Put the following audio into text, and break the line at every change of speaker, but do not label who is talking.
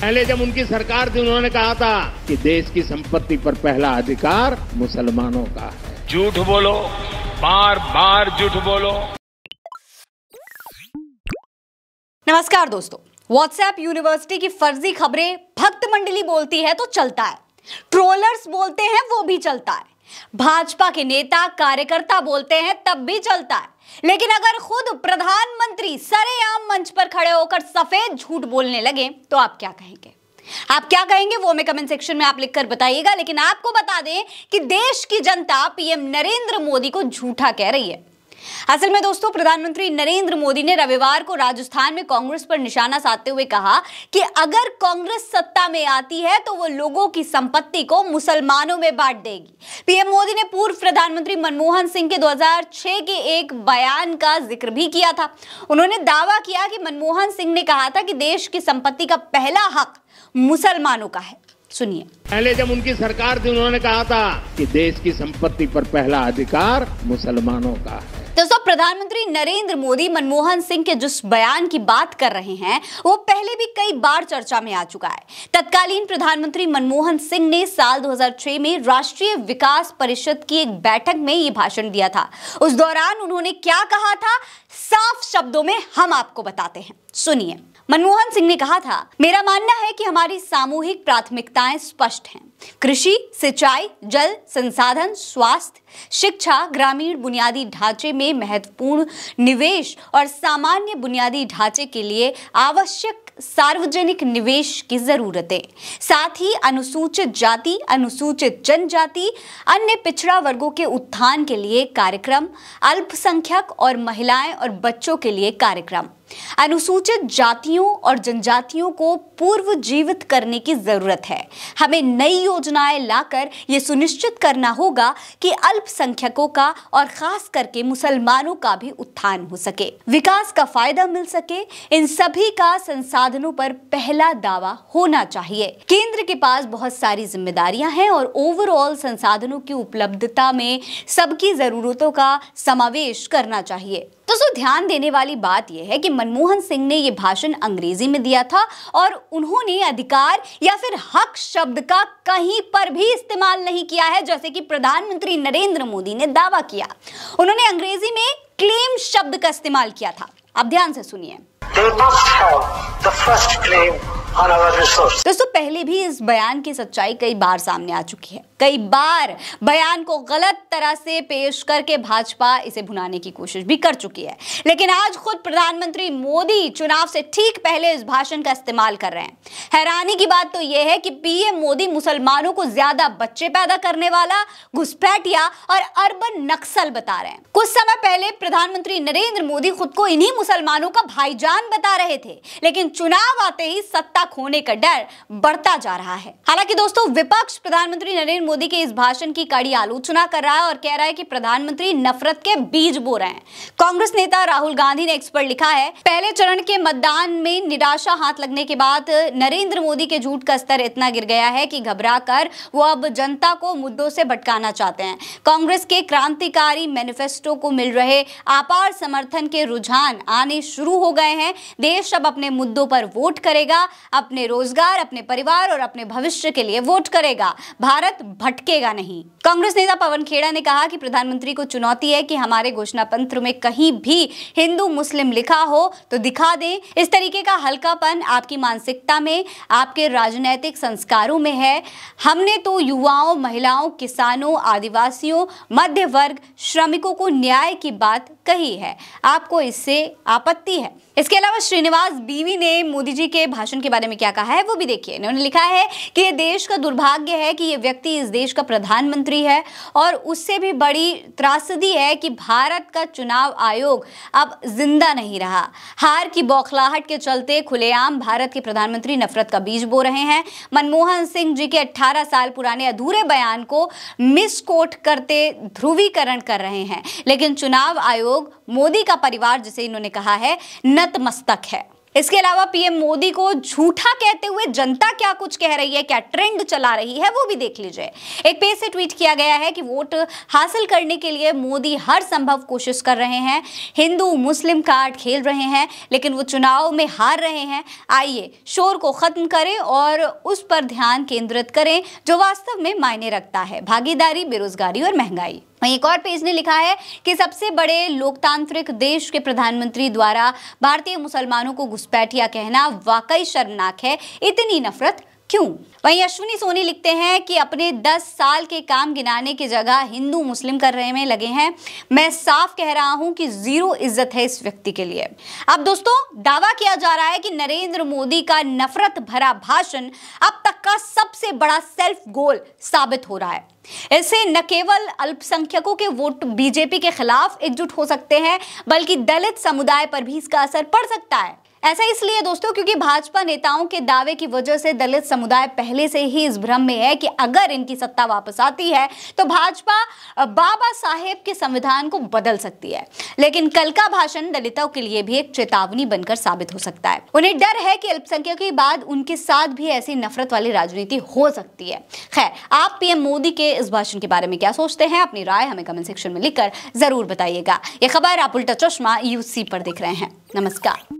पहले जब उनकी सरकार थी उन्होंने कहा था कि देश की संपत्ति पर पहला अधिकार मुसलमानों का है झूठ बोलो बार बार झूठ बोलो नमस्कार दोस्तों व्हाट्सएप यूनिवर्सिटी की फर्जी खबरें भक्त मंडली बोलती है तो चलता है ट्रोलर्स बोलते हैं वो भी चलता है भाजपा के नेता कार्यकर्ता बोलते हैं तब भी चलता है लेकिन अगर खुद प्रधानमंत्री सरेआम मंच पर खड़े होकर सफेद झूठ बोलने लगे तो आप क्या कहेंगे आप क्या कहेंगे वो हमें कमेंट सेक्शन में आप लिखकर बताइएगा लेकिन आपको बता दें कि देश की जनता पीएम नरेंद्र मोदी को झूठा कह रही है असल में दोस्तों प्रधानमंत्री नरेंद्र मोदी ने रविवार को राजस्थान में कांग्रेस पर निशाना साधते हुए कहा कि अगर कांग्रेस सत्ता में आती है तो वो लोगों की संपत्ति को मुसलमानों में बांट देगी पीएम मोदी ने पूर्व प्रधानमंत्री मनमोहन सिंह के 2006 के एक बयान का जिक्र भी किया था उन्होंने दावा किया कि मनमोहन सिंह ने कहा था कि देश की संपत्ति का पहला हक मुसलमानों का है सुनिए पहले जब उनकी सरकार थी उन्होंने कहा था कि देश की संपत्ति पर पहला अधिकार मुसलमानों का है दोस्तों प्रधानमंत्री नरेंद्र मोदी मनमोहन सिंह के जिस बयान की बात कर रहे हैं वो पहले भी कई बार चर्चा में आ चुका है तत्कालीन प्रधानमंत्री मनमोहन सिंह ने साल 2006 में राष्ट्रीय विकास परिषद की एक बैठक में ये भाषण दिया था उस दौरान उन्होंने क्या कहा था साफ शब्दों में हम आपको बताते हैं सुनिए मनमोहन सिंह ने कहा था मेरा मानना है कि हमारी सामूहिक प्राथमिकताएं स्पष्ट हैं कृषि सिंचाई जल संसाधन स्वास्थ्य शिक्षा ग्रामीण बुनियादी ढांचे में महत्वपूर्ण निवेश और सामान्य बुनियादी ढांचे के लिए आवश्यक सार्वजनिक निवेश की ज़रूरतें साथ ही अनुसूचित जाति अनुसूचित जनजाति अन्य पिछड़ा वर्गों के उत्थान के लिए कार्यक्रम अल्पसंख्यक और महिलाएं और बच्चों के लिए कार्यक्रम अनुसूचित जातियों और जनजातियों को पूर्व जीवित करने की जरूरत है हमें नई योजनाएं लाकर ये सुनिश्चित करना होगा कि अल्पसंख्यकों का और खास करके मुसलमानों का भी उत्थान हो सके विकास का फायदा मिल सके इन सभी का संसाधनों पर पहला दावा होना चाहिए केंद्र के पास बहुत सारी जिम्मेदारियां हैं और ओवरऑल संसाधनों की उपलब्धता में सबकी जरूरतों का समावेश करना चाहिए ध्यान देने वाली बात यह है कि मनमोहन सिंह ने यह भाषण अंग्रेजी में दिया था और उन्होंने अधिकार या फिर हक शब्द का कहीं पर भी इस्तेमाल नहीं किया है जैसे कि प्रधानमंत्री नरेंद्र मोदी ने दावा किया उन्होंने अंग्रेजी में क्लेम शब्द का इस्तेमाल किया था आप ध्यान से सुनिए दोस्तों पहले भी इस बयान की सच्चाई कई बार सामने आ चुकी है कई बार बयान को गलत तरह से पेश करके भाजपा इसे भुनाने की कोशिश भी कर चुकी है लेकिन आज खुद प्रधानमंत्री मोदी चुनाव से ठीक पहले इस भाषण का इस्तेमाल कर रहे हैं हैरानी की बात तो यह है कि पीएम मोदी मुसलमानों को ज्यादा बच्चे पैदा करने वाला घुसपैठिया और अर्बन नक्सल बता रहे हैं कुछ समय पहले प्रधानमंत्री नरेंद्र मोदी खुद को इन्हीं मुसलमानों का भाईजान बता रहे थे लेकिन चुनाव आते ही सत्ता होने का डर बढ़ता जा रहा है हालांकि दोस्तों विपक्ष प्रधानमंत्री नरेंद्र मोदी के इस भाषण की कड़ी आलोचना कर रहा है और कह रहा है कि प्रधानमंत्री नफरत के बीज बो रहे हैं कांग्रेस नेता राहुल गांधी ने इस पर लिखा है पहले चरण के मतदान में निराशा हाथ लगने के बाद नरेंद्र मोदी के झूठ का स्तर इतना गिर गया है कि घबरा वो अब जनता को मुद्दों से भटकाना चाहते हैं कांग्रेस के क्रांतिकारी मैनिफेस्टो को मिल रहे आपार समर्थन के रुझान आने शुरू हो गए हैं देश अब अपने मुद्दों पर वोट करेगा अपने रोजगार अपने परिवार और अपने भविष्य के लिए वोट करेगा भारत भटकेगा नहीं कांग्रेस नेता पवन खेड़ा ने कहा कि प्रधानमंत्री को चुनौती है कि हमारे घोषणा पत्र में कहीं भी हिंदू मुस्लिम लिखा हो तो दिखा दें इस तरीके का हल्कापन आपकी मानसिकता में आपके राजनैतिक संस्कारों में है हमने तो युवाओं महिलाओं किसानों आदिवासियों मध्य वर्ग श्रमिकों को न्याय की बात कही है आपको इससे आपत्ति है इसके अलावा श्रीनिवास बीवी ने मोदी जी के भाषण के बारे बारे में क्या कहा है वो भी देखिए इन्होंने लिखा है कि ये देश का दुर्भाग्य है कि ये व्यक्ति इस देश का प्रधानमंत्री है और उससे भी बड़ी त्रासदी है कि भारत का चुनाव आयोग अब जिंदा नहीं रहा हार की बौखलाहट के चलते खुलेआम भारत के प्रधानमंत्री नफरत का बीज बो रहे हैं मनमोहन सिंह जी के अट्ठारह साल पुराने अधूरे बयान को मिसकोट करते ध्रुवीकरण कर रहे हैं लेकिन चुनाव आयोग मोदी का परिवार जिसे इन्होंने कहा है नतमस्तक है इसके अलावा पीएम मोदी को झूठा कहते हुए जनता क्या कुछ कह रही है क्या ट्रेंड चला रही है वो भी देख लीजिए एक पेज से ट्वीट किया गया है कि वोट हासिल करने के लिए मोदी हर संभव कोशिश कर रहे हैं हिंदू मुस्लिम कार्ड खेल रहे हैं लेकिन वो चुनाव में हार रहे हैं आइए शोर को खत्म करें और उस पर ध्यान केंद्रित करें जो वास्तव में मायने रखता है भागीदारी बेरोजगारी और महंगाई वहीं एक और पेज ने लिखा है कि सबसे बड़े लोकतांत्रिक देश के प्रधानमंत्री द्वारा भारतीय मुसलमानों को घुसपैठिया कहना वाकई शर्मनाक है इतनी नफरत क्यों वहीं अश्विनी सोनी लिखते हैं कि अपने 10 साल के काम गिनाने की जगह हिंदू मुस्लिम कर रहे में लगे हैं मैं साफ कह रहा हूं कि जीरो इज्जत है इस व्यक्ति के लिए अब दोस्तों दावा किया जा रहा है कि नरेंद्र मोदी का नफरत भरा भाषण अब तक का सबसे बड़ा सेल्फ गोल साबित हो रहा है इससे न केवल अल्पसंख्यकों के वोट बीजेपी के खिलाफ एकजुट हो सकते हैं बल्कि दलित समुदाय पर भी इसका असर पड़ सकता है ऐसा इसलिए दोस्तों क्योंकि भाजपा नेताओं के दावे की वजह से दलित समुदाय पहले से ही इस भ्रम में है कि अगर इनकी सत्ता वापस आती है तो भाजपा बाबा साहेब के संविधान को बदल सकती है लेकिन कल का भाषण दलितों के लिए भी एक चेतावनी बनकर साबित हो सकता है उन्हें डर है कि अल्पसंख्यक के बाद उनके साथ भी ऐसी नफरत वाली राजनीति हो सकती है खैर आप पीएम मोदी के इस भाषण के बारे में क्या सोचते हैं अपनी राय हमें कमेंट सेक्शन में लिखकर जरूर बताइएगा ये खबर आप उल्टा चश्मा यूसी पर देख रहे हैं नमस्कार